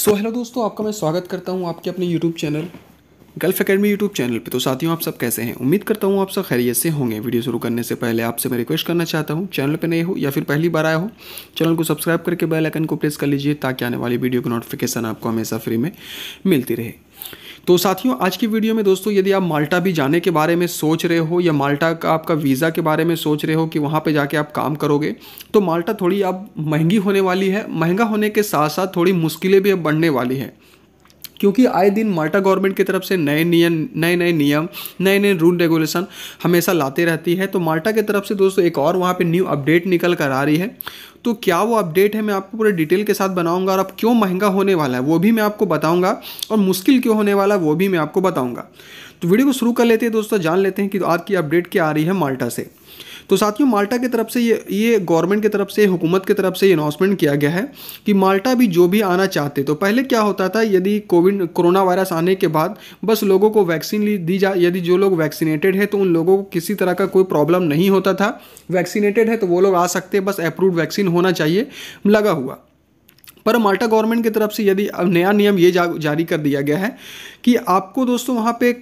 so hello दोस्तों आपका मैं स्वागत करता हूँ आपके अपने YouTube channel Gulf academy YouTube channel पे तो साथियों आप सब कैसे हैं उम्मीद करता हूँ आप सब खैरियत से होंगे वीडियो शुरू करने से पहले आपसे मैं रिक्वेस्ट करना चाहता हूँ चैनल पे नए हो या फिर पहली बार आए हो चैनल को सब्सक्राइब करके बेल आइकन को प्रेस कर लीजिए ताकि आने वाली वीडियो की नोटिफिकेशन आपको हमेशा फ्री में मिलती रहे तो साथियों आज की वीडियो में दोस्तों यदि आप माल्टा भी जाने के बारे में सोच रहे हो या माल्टा का आपका वीज़ा के बारे में सोच रहे हो कि वहाँ पे जाके आप काम करोगे तो माल्टा थोड़ी अब महंगी होने वाली है महंगा होने के साथ साथ थोड़ी मुश्किलें भी अब बढ़ने वाली है क्योंकि आए दिन माल्टा गवर्नमेंट की तरफ से नए नियम नए नए नियम नए नए रूल रेगुलेशन हमेशा लाते रहती है तो माल्टा की तरफ से दोस्तों एक और वहाँ पर न्यू अपडेट निकल कर आ रही है तो क्या वो अपडेट है मैं आपको पूरे डिटेल के साथ बनाऊंगा और अब क्यों महंगा होने वाला है वो भी मैं आपको बताऊंगा और मुश्किल क्यों होने वाला है वो भी मैं आपको बताऊंगा तो वीडियो को शुरू कर लेते हैं दोस्तों जान लेते हैं कि आज की अपडेट क्या आ रही है माल्टा से तो साथियों माल्टा की तरफ से ये ये गवर्नमेंट की तरफ से हुकूमत की तरफ से अनाउंसमेंट किया गया है कि माल्टा भी जो भी आना चाहते तो पहले क्या होता था यदि कोविड कोरोना वायरस आने के बाद बस लोगों को वैक्सीन दी जा यदि जो लोग वैक्सीनेटेड है तो उन लोगों को किसी तरह का कोई प्रॉब्लम नहीं होता था वैक्सीनेटेड है तो वो लोग आ सकते बस अप्रूव वैक्सीन होना चाहिए लगा हुआ पर माल्टा गवर्नमेंट की तरफ से यदि नया नियम ये जा, जारी कर दिया गया है कि आपको दोस्तों वहाँ पे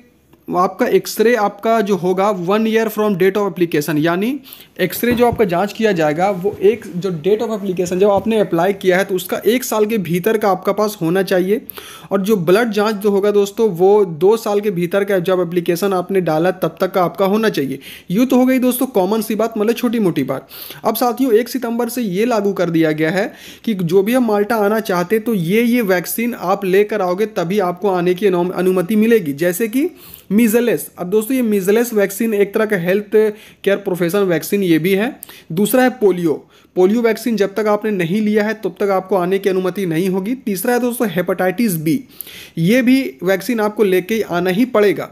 आपका एक्सरे आपका जो होगा one year from date of application यानी एक्सरे जो आपका जांच किया जाएगा वो एक जो डेट ऑफ एप्लीकेशन जब आपने अप्लाई किया है तो उसका एक साल के भीतर का आपका पास होना चाहिए और जो ब्लड जांच जो होगा दोस्तों वो दो साल के भीतर का जब एप्लीकेशन आपने डाला तब तक का आपका होना चाहिए यूँ तो हो गई दोस्तों कॉमन सी बात मतलब छोटी मोटी बात अब साथियों एक सितंबर से ये लागू कर दिया गया है कि जो भी हम माल्टा आना चाहते तो ये ये वैक्सीन आप लेकर आओगे तभी आपको आने की अनुमति मिलेगी जैसे कि मिजलेस अब दोस्तों ये मिजलेस वैक्सीन एक तरह का हेल्थ केयर प्रोफेशनल वैक्सीन ये भी है दूसरा है पोलियो पोलियो वैक्सीन जब तक आपने नहीं लिया है तब तक आपको आने की अनुमति नहीं होगी तीसरा है दोस्तों हेपेटाइटिस बी ये भी वैक्सीन आपको लेके आना ही पड़ेगा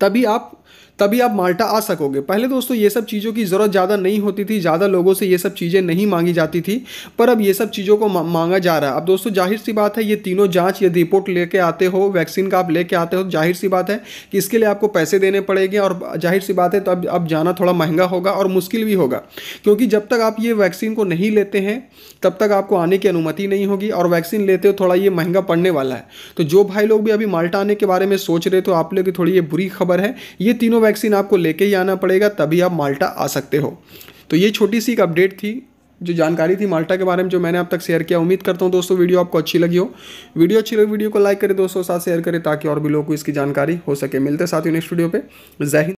तभी आप तभी आप माल्टा आ सकोगे पहले दोस्तों ये सब चीज़ों की ज़रूरत ज़्यादा नहीं होती थी ज़्यादा लोगों से ये सब चीज़ें नहीं मांगी जाती थी पर अब ये सब चीज़ों को मांगा जा रहा है अब दोस्तों जाहिर सी बात है ये तीनों जाँच यदि रिपोर्ट लेके आते हो वैक्सीन का आप लेके आते हो जाहिर सी बात है कि इसके लिए आपको पैसे देने पड़ेंगे और जाहिर सी बात है तो अब अब जाना थोड़ा महंगा होगा और मुश्किल भी होगा क्योंकि जब तक आप ये वैक्सीन को नहीं लेते हैं तब तक आपको आने की अनुमति नहीं होगी और वैक्सीन लेते हो थोड़ा ये महंगा पड़ने वाला है तो जो भाई लोग भी अभी माल्टा आने के बारे में सोच रहे थे आप लोग की थोड़ी ये बुरी खबर है ये तीनों वैक्सीन आपको लेके ही आना पड़ेगा तभी आप माल्टा आ सकते हो तो ये छोटी सी एक अपडेट थी जो जानकारी थी माल्टा के बारे में जो मैंने आप तक शेयर किया उम्मीद करता हूँ दोस्तों वीडियो आपको अच्छी लगी हो वीडियो अच्छी लगी वीडियो को लाइक करें दोस्तों साथ शेयर करें ताकि और भी लोगों को इसकी जानकारी हो सके मिलते साथ ही नेक्स्ट वीडियो पर जय हिंद